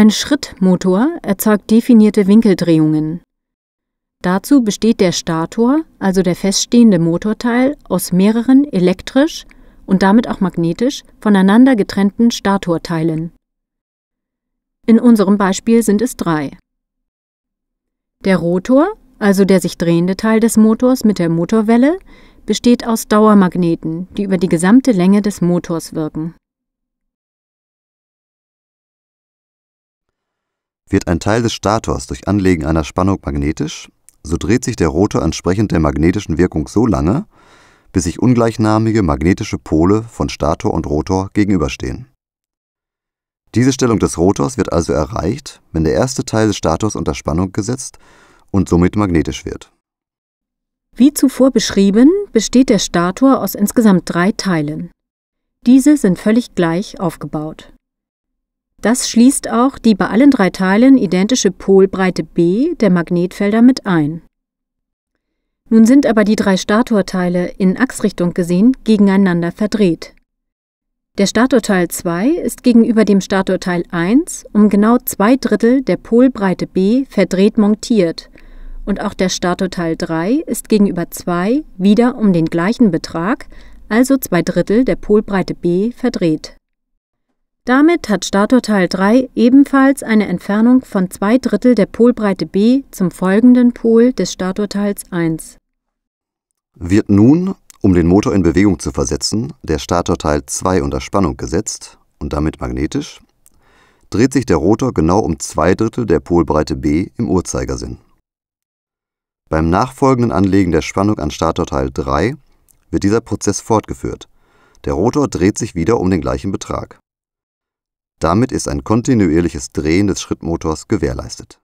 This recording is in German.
Ein Schrittmotor erzeugt definierte Winkeldrehungen. Dazu besteht der Stator, also der feststehende Motorteil, aus mehreren elektrisch und damit auch magnetisch voneinander getrennten Statorteilen. In unserem Beispiel sind es drei. Der Rotor, also der sich drehende Teil des Motors mit der Motorwelle, besteht aus Dauermagneten, die über die gesamte Länge des Motors wirken. Wird ein Teil des Stators durch Anlegen einer Spannung magnetisch, so dreht sich der Rotor entsprechend der magnetischen Wirkung so lange, bis sich ungleichnamige magnetische Pole von Stator und Rotor gegenüberstehen. Diese Stellung des Rotors wird also erreicht, wenn der erste Teil des Stators unter Spannung gesetzt und somit magnetisch wird. Wie zuvor beschrieben, besteht der Stator aus insgesamt drei Teilen. Diese sind völlig gleich aufgebaut. Das schließt auch die bei allen drei Teilen identische Polbreite B der Magnetfelder mit ein. Nun sind aber die drei Statorteile in Achsrichtung gesehen gegeneinander verdreht. Der Statorteil 2 ist gegenüber dem Statorteil 1 um genau zwei Drittel der Polbreite B verdreht montiert und auch der Statorteil 3 ist gegenüber 2 wieder um den gleichen Betrag, also zwei Drittel der Polbreite B verdreht. Damit hat Statorteil 3 ebenfalls eine Entfernung von zwei Drittel der Polbreite B zum folgenden Pol des Statorteils 1. Wird nun, um den Motor in Bewegung zu versetzen, der Statorteil 2 unter Spannung gesetzt und damit magnetisch, dreht sich der Rotor genau um zwei Drittel der Polbreite B im Uhrzeigersinn. Beim nachfolgenden Anlegen der Spannung an Statorteil 3 wird dieser Prozess fortgeführt. Der Rotor dreht sich wieder um den gleichen Betrag. Damit ist ein kontinuierliches Drehen des Schrittmotors gewährleistet